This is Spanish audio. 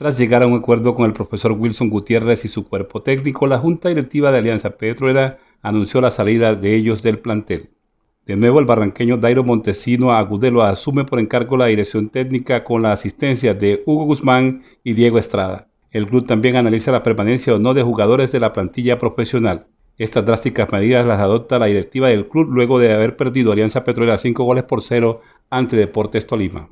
Tras llegar a un acuerdo con el profesor Wilson Gutiérrez y su cuerpo técnico, la Junta Directiva de Alianza Petrolera anunció la salida de ellos del plantel. De nuevo, el barranqueño Dairo Montesino Agudelo asume por encargo la dirección técnica con la asistencia de Hugo Guzmán y Diego Estrada. El club también analiza la permanencia o no de jugadores de la plantilla profesional. Estas drásticas medidas las adopta la directiva del club luego de haber perdido Alianza Petrolera 5 goles por cero ante Deportes Tolima.